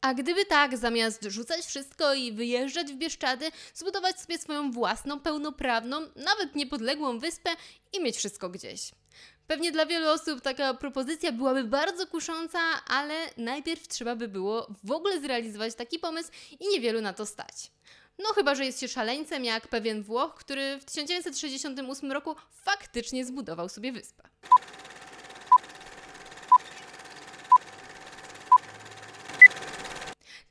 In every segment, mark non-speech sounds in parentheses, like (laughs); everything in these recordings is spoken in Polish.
A gdyby tak, zamiast rzucać wszystko i wyjeżdżać w Bieszczady, zbudować sobie swoją własną, pełnoprawną, nawet niepodległą wyspę i mieć wszystko gdzieś. Pewnie dla wielu osób taka propozycja byłaby bardzo kusząca, ale najpierw trzeba by było w ogóle zrealizować taki pomysł i niewielu na to stać. No chyba, że jest się szaleńcem jak pewien Włoch, który w 1968 roku faktycznie zbudował sobie wyspę.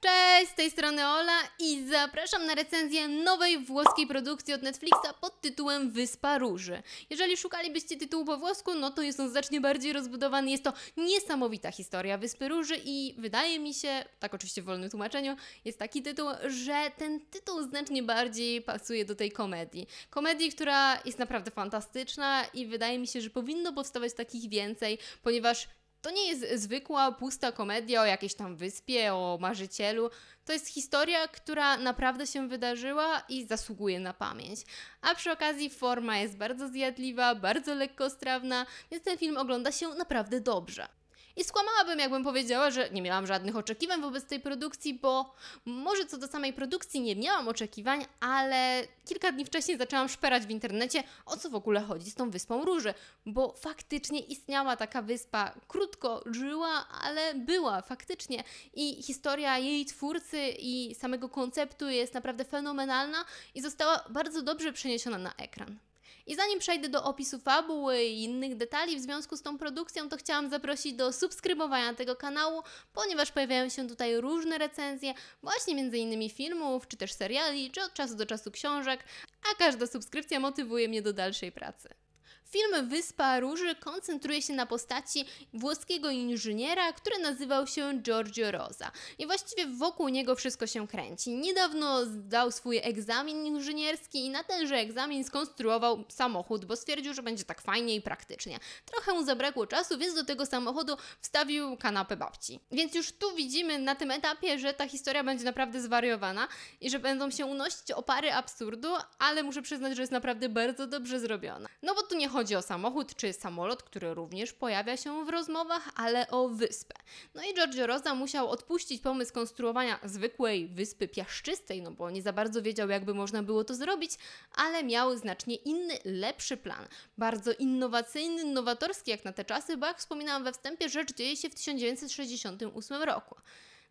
Cześć, z tej strony Ola i zapraszam na recenzję nowej włoskiej produkcji od Netflixa pod tytułem Wyspa Róży. Jeżeli szukalibyście tytułu po włosku, no to jest on znacznie bardziej rozbudowany. Jest to niesamowita historia Wyspy Róży i wydaje mi się, tak oczywiście w wolnym tłumaczeniu, jest taki tytuł, że ten tytuł znacznie bardziej pasuje do tej komedii. Komedii, która jest naprawdę fantastyczna i wydaje mi się, że powinno powstawać takich więcej, ponieważ to nie jest zwykła, pusta komedia o jakiejś tam wyspie, o marzycielu. To jest historia, która naprawdę się wydarzyła i zasługuje na pamięć. A przy okazji forma jest bardzo zjadliwa, bardzo lekkostrawna, więc ten film ogląda się naprawdę dobrze. I skłamałabym, jakbym powiedziała, że nie miałam żadnych oczekiwań wobec tej produkcji, bo może co do samej produkcji nie miałam oczekiwań, ale kilka dni wcześniej zaczęłam szperać w internecie, o co w ogóle chodzi z tą Wyspą Róży, bo faktycznie istniała taka wyspa, krótko żyła, ale była faktycznie i historia jej twórcy i samego konceptu jest naprawdę fenomenalna i została bardzo dobrze przeniesiona na ekran. I zanim przejdę do opisu fabuły i innych detali w związku z tą produkcją, to chciałam zaprosić do subskrybowania tego kanału, ponieważ pojawiają się tutaj różne recenzje, właśnie między innymi filmów, czy też seriali, czy od czasu do czasu książek, a każda subskrypcja motywuje mnie do dalszej pracy. Film Wyspa Róży koncentruje się na postaci włoskiego inżyniera, który nazywał się Giorgio Rosa. I właściwie wokół niego wszystko się kręci. Niedawno zdał swój egzamin inżynierski i na tenże egzamin skonstruował samochód, bo stwierdził, że będzie tak fajnie i praktycznie. Trochę mu zabrakło czasu, więc do tego samochodu wstawił kanapę babci. Więc już tu widzimy na tym etapie, że ta historia będzie naprawdę zwariowana i że będą się unosić opary absurdu, ale muszę przyznać, że jest naprawdę bardzo dobrze zrobiona. No bo tu nie chodzi chodzi o samochód czy samolot, który również pojawia się w rozmowach, ale o wyspę. No i Giorgio Rosa musiał odpuścić pomysł konstruowania zwykłej wyspy piaszczystej, no bo nie za bardzo wiedział, jakby można było to zrobić, ale miał znacznie inny, lepszy plan. Bardzo innowacyjny, nowatorski jak na te czasy, bo jak wspominałam we wstępie, rzecz dzieje się w 1968 roku.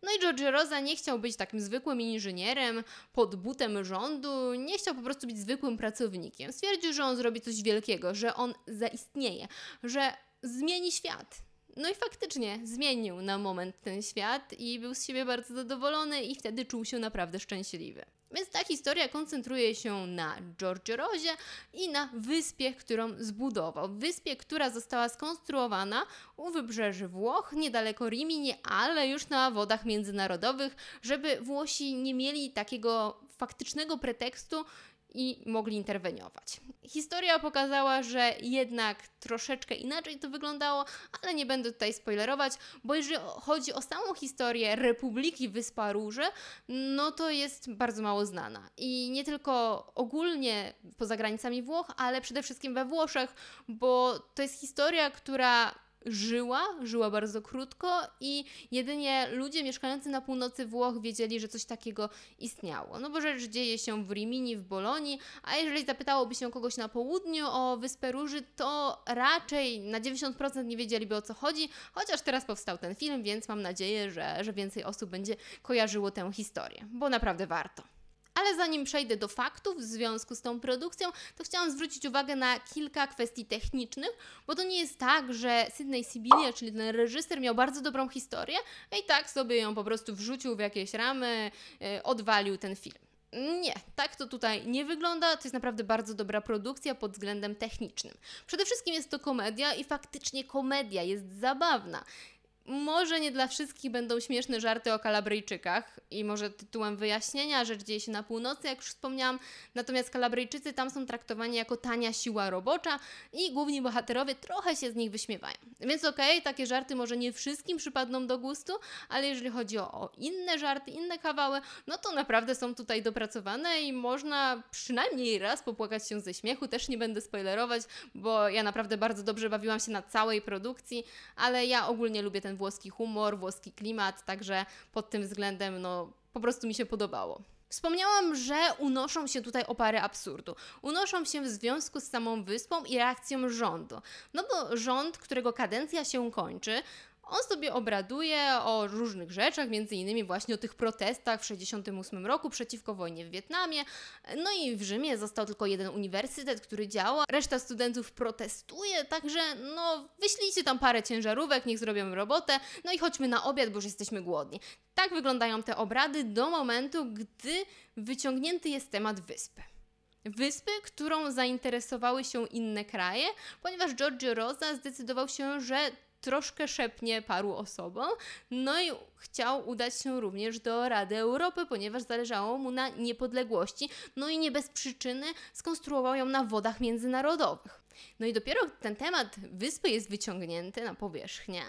No i George Rosa nie chciał być takim zwykłym inżynierem pod butem rządu, nie chciał po prostu być zwykłym pracownikiem. Stwierdził, że on zrobi coś wielkiego, że on zaistnieje, że zmieni świat. No i faktycznie zmienił na moment ten świat i był z siebie bardzo zadowolony i wtedy czuł się naprawdę szczęśliwy. Więc ta historia koncentruje się na George Rozie i na wyspie, którą zbudował. Wyspie, która została skonstruowana u wybrzeży Włoch, niedaleko Rimini, ale już na wodach międzynarodowych, żeby Włosi nie mieli takiego faktycznego pretekstu, i mogli interweniować. Historia pokazała, że jednak troszeczkę inaczej to wyglądało, ale nie będę tutaj spoilerować, bo jeżeli chodzi o samą historię Republiki Wyspa Róży, no to jest bardzo mało znana. I nie tylko ogólnie poza granicami Włoch, ale przede wszystkim we Włoszech, bo to jest historia, która żyła, żyła bardzo krótko i jedynie ludzie mieszkający na północy Włoch wiedzieli, że coś takiego istniało. No bo rzecz dzieje się w Rimini, w Bolonii, a jeżeli zapytałoby się kogoś na południu o Wyspę Róży, to raczej na 90% nie wiedzieliby o co chodzi, chociaż teraz powstał ten film, więc mam nadzieję, że, że więcej osób będzie kojarzyło tę historię, bo naprawdę warto. Ale zanim przejdę do faktów w związku z tą produkcją, to chciałam zwrócić uwagę na kilka kwestii technicznych, bo to nie jest tak, że Sydney Sibilia, czyli ten reżyser, miał bardzo dobrą historię no i tak sobie ją po prostu wrzucił w jakieś ramy, e, odwalił ten film. Nie, tak to tutaj nie wygląda. To jest naprawdę bardzo dobra produkcja pod względem technicznym. Przede wszystkim jest to komedia i faktycznie komedia jest zabawna może nie dla wszystkich będą śmieszne żarty o Kalabryjczykach i może tytułem wyjaśnienia, rzecz dzieje się na północy, jak już wspomniałam, natomiast Kalabryjczycy tam są traktowani jako tania siła robocza i główni bohaterowie trochę się z nich wyśmiewają. Więc okej, okay, takie żarty może nie wszystkim przypadną do gustu, ale jeżeli chodzi o, o inne żarty, inne kawały, no to naprawdę są tutaj dopracowane i można przynajmniej raz popłakać się ze śmiechu, też nie będę spoilerować, bo ja naprawdę bardzo dobrze bawiłam się na całej produkcji, ale ja ogólnie lubię ten włoski humor, włoski klimat, także pod tym względem no, po prostu mi się podobało. Wspomniałam, że unoszą się tutaj opary absurdu. Unoszą się w związku z samą wyspą i reakcją rządu. No bo rząd, którego kadencja się kończy, on sobie obraduje o różnych rzeczach, między innymi właśnie o tych protestach w 1968 roku przeciwko wojnie w Wietnamie. No i w Rzymie został tylko jeden uniwersytet, który działa. Reszta studentów protestuje, także no wyślijcie tam parę ciężarówek, niech zrobią robotę, no i chodźmy na obiad, bo już jesteśmy głodni. Tak wyglądają te obrady do momentu, gdy wyciągnięty jest temat wyspy. Wyspy, którą zainteresowały się inne kraje, ponieważ Giorgio Rosa zdecydował się, że troszkę szepnie paru osobom. No i chciał udać się również do Rady Europy, ponieważ zależało mu na niepodległości. No i nie bez przyczyny skonstruował ją na wodach międzynarodowych. No i dopiero ten temat wyspy jest wyciągnięty na powierzchnię,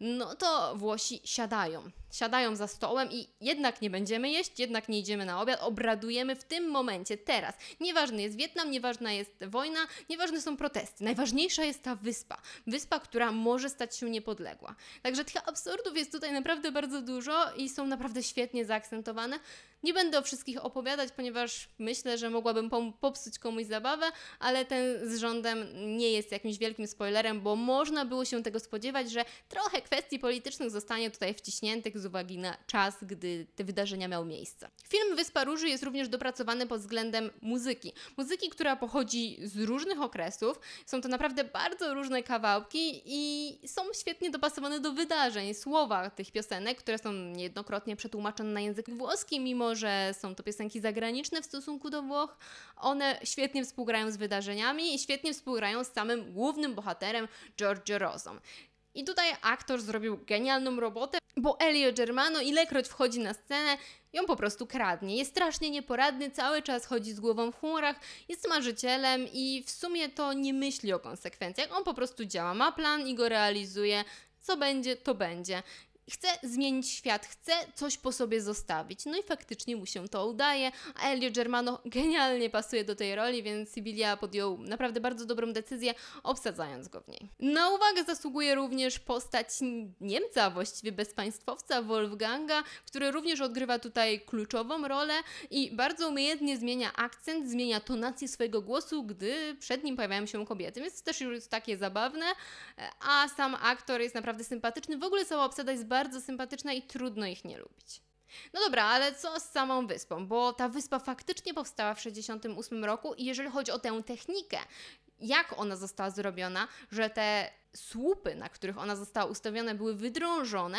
no to Włosi siadają. Siadają za stołem i jednak nie będziemy jeść, jednak nie idziemy na obiad, obradujemy w tym momencie, teraz. Nieważny jest Wietnam, nieważna jest wojna, nieważne są protesty. Najważniejsza jest ta wyspa. Wyspa, która może stać się niepodległa. Także tych absurdów jest tutaj naprawdę bardzo dużo i są naprawdę świetnie zaakcentowane. Nie będę o wszystkich opowiadać, ponieważ myślę, że mogłabym popsuć komuś zabawę, ale ten z rządem nie jest jakimś wielkim spoilerem, bo można było się tego spodziewać, że trochę kwestii politycznych zostanie tutaj wciśniętych z uwagi na czas, gdy te wydarzenia miały miejsce. Film Wyspa Róży jest również dopracowany pod względem muzyki. Muzyki, która pochodzi z różnych okresów, są to naprawdę bardzo różne kawałki i są świetnie dopasowane do wydarzeń, słowa tych piosenek, które są niejednokrotnie przetłumaczone na język włoski, mimo że są to piosenki zagraniczne w stosunku do Włoch. One świetnie współgrają z wydarzeniami i świetnie współgrają z samym głównym bohaterem Giorgio Rosą. I tutaj aktor zrobił genialną robotę, bo Elio Germano ilekroć wchodzi na scenę, ją po prostu kradnie. Jest strasznie nieporadny, cały czas chodzi z głową w chmurach, jest marzycielem i w sumie to nie myśli o konsekwencjach. On po prostu działa, ma plan i go realizuje. Co będzie, to będzie chcę zmienić świat, chcę coś po sobie zostawić. No i faktycznie mu się to udaje, a Elio Germano (laughs) genialnie pasuje do tej roli, więc Sibilia podjął naprawdę bardzo dobrą decyzję, obsadzając go w niej. Na uwagę zasługuje również postać Niemca, właściwie bezpaństwowca Wolfganga, który również odgrywa tutaj kluczową rolę i bardzo umiejętnie zmienia akcent, zmienia tonację swojego głosu, gdy przed nim pojawiają się kobiety, więc też już jest takie zabawne, e, a sam aktor jest naprawdę sympatyczny. W ogóle cała obsada jest bardzo bardzo sympatyczna i trudno ich nie lubić. No dobra, ale co z samą wyspą? Bo ta wyspa faktycznie powstała w 1968 roku i jeżeli chodzi o tę technikę, jak ona została zrobiona, że te słupy, na których ona została ustawiona, były wydrążone,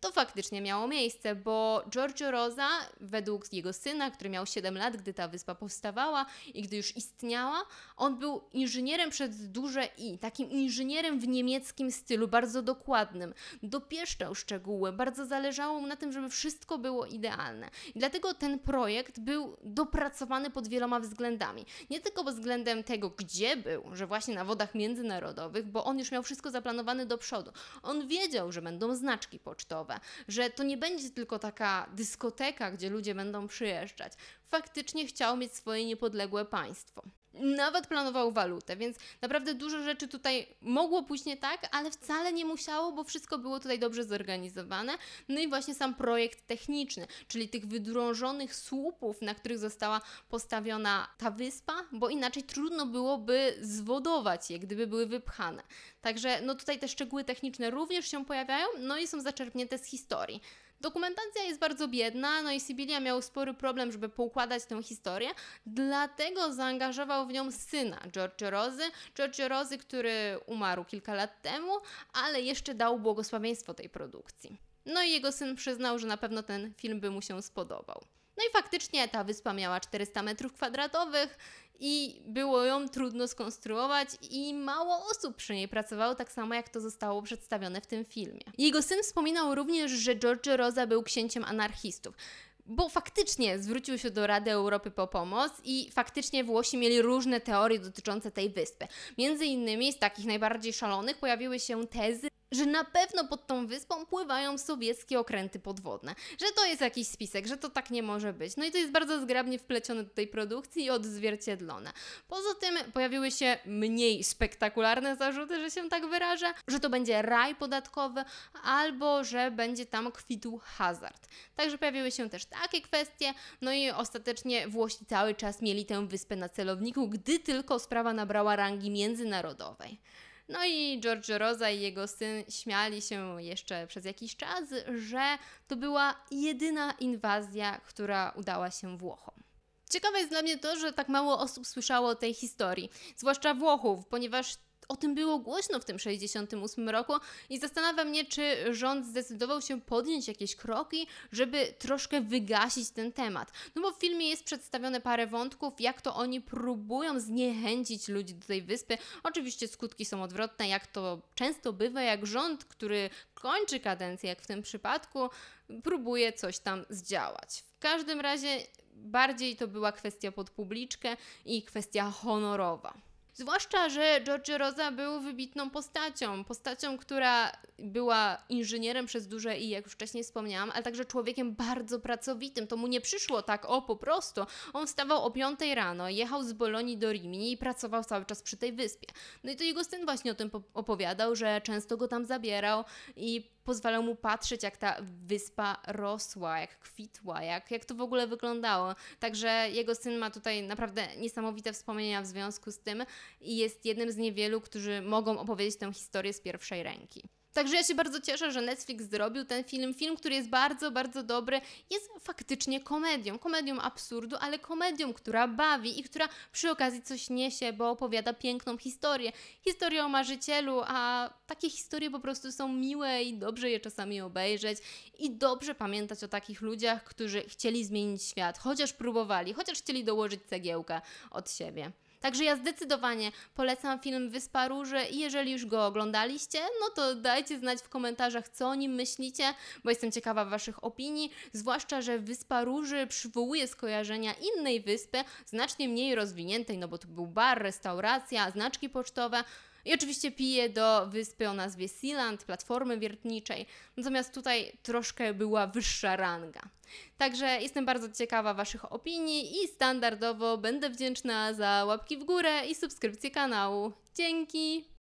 to faktycznie miało miejsce, bo Giorgio Rosa, według jego syna, który miał 7 lat, gdy ta wyspa powstawała i gdy już istniała, on był inżynierem przez duże I, takim inżynierem w niemieckim stylu, bardzo dokładnym. Dopieszczał szczegóły, bardzo zależało mu na tym, żeby wszystko było idealne. I dlatego ten projekt był dopracowany pod wieloma względami. Nie tylko pod względem tego, gdzie był, że właśnie na wodach międzynarodowych, bo on już miał wszystko zaplanowane do przodu. On wiedział, że będą znaczki pocztowe, że to nie będzie tylko taka dyskoteka, gdzie ludzie będą przyjeżdżać. Faktycznie chciał mieć swoje niepodległe państwo nawet planował walutę, więc naprawdę dużo rzeczy tutaj mogło pójść nie tak, ale wcale nie musiało, bo wszystko było tutaj dobrze zorganizowane. No i właśnie sam projekt techniczny, czyli tych wydrążonych słupów, na których została postawiona ta wyspa, bo inaczej trudno byłoby zwodować je, gdyby były wypchane. Także no tutaj te szczegóły techniczne również się pojawiają, no i są zaczerpnięte z historii. Dokumentacja jest bardzo biedna, no i Sibilia miał spory problem, żeby poukładać tę historię, dlatego zaangażował w nią syna George Rozy, George Rozy, który umarł kilka lat temu, ale jeszcze dał błogosławieństwo tej produkcji. No i jego syn przyznał, że na pewno ten film by mu się spodobał. No i faktycznie ta wyspa miała 400 metrów kwadratowych i było ją trudno skonstruować i mało osób przy niej pracowało, tak samo jak to zostało przedstawione w tym filmie. Jego syn wspominał również, że George Rosa był księciem anarchistów bo faktycznie zwrócił się do Rady Europy po pomoc i faktycznie Włosi mieli różne teorie dotyczące tej wyspy. Między innymi z takich najbardziej szalonych pojawiły się tezy, że na pewno pod tą wyspą pływają sowieckie okręty podwodne, że to jest jakiś spisek, że to tak nie może być. No i to jest bardzo zgrabnie wplecione do tej produkcji i odzwierciedlone. Poza tym pojawiły się mniej spektakularne zarzuty, że się tak wyrażę, że to będzie raj podatkowy albo że będzie tam kwitł hazard. Także pojawiły się też takie kwestie, no i ostatecznie Włosi cały czas mieli tę wyspę na celowniku, gdy tylko sprawa nabrała rangi międzynarodowej. No i George Rosa i jego syn śmiali się jeszcze przez jakiś czas, że to była jedyna inwazja, która udała się Włochom. Ciekawe jest dla mnie to, że tak mało osób słyszało o tej historii, zwłaszcza Włochów, ponieważ o tym było głośno w tym 68 roku i zastanawia mnie, czy rząd zdecydował się podjąć jakieś kroki, żeby troszkę wygasić ten temat. No bo w filmie jest przedstawione parę wątków, jak to oni próbują zniechęcić ludzi do tej wyspy. Oczywiście skutki są odwrotne, jak to często bywa, jak rząd, który kończy kadencję, jak w tym przypadku, próbuje coś tam zdziałać. W każdym razie bardziej to była kwestia pod publiczkę i kwestia honorowa. Zwłaszcza, że George Rosa był wybitną postacią, postacią, która była inżynierem przez duże i, jak już wcześniej wspomniałam, ale także człowiekiem bardzo pracowitym. To mu nie przyszło tak, o po prostu. On wstawał o 5 rano, jechał z Bolonii do Rimini i pracował cały czas przy tej wyspie. No i to jego syn właśnie o tym opowiadał, że często go tam zabierał i pozwalał mu patrzeć, jak ta wyspa rosła, jak kwitła, jak, jak to w ogóle wyglądało. Także jego syn ma tutaj naprawdę niesamowite wspomnienia w związku z tym, i jest jednym z niewielu, którzy mogą opowiedzieć tę historię z pierwszej ręki. Także ja się bardzo cieszę, że Netflix zrobił ten film. Film, który jest bardzo, bardzo dobry, jest faktycznie komedią. Komedią absurdu, ale komedią, która bawi i która przy okazji coś niesie, bo opowiada piękną historię. Historię o marzycielu, a takie historie po prostu są miłe i dobrze je czasami obejrzeć. I dobrze pamiętać o takich ludziach, którzy chcieli zmienić świat, chociaż próbowali, chociaż chcieli dołożyć cegiełkę od siebie. Także ja zdecydowanie polecam film Wyspa Róży i jeżeli już go oglądaliście, no to dajcie znać w komentarzach, co o nim myślicie, bo jestem ciekawa Waszych opinii, zwłaszcza, że Wyspa Róży przywołuje skojarzenia innej wyspy, znacznie mniej rozwiniętej, no bo to był bar, restauracja, znaczki pocztowe, i oczywiście pije do wyspy o nazwie Sealand, platformy wiertniczej, natomiast tutaj troszkę była wyższa ranga. Także jestem bardzo ciekawa Waszych opinii i standardowo będę wdzięczna za łapki w górę i subskrypcję kanału. Dzięki!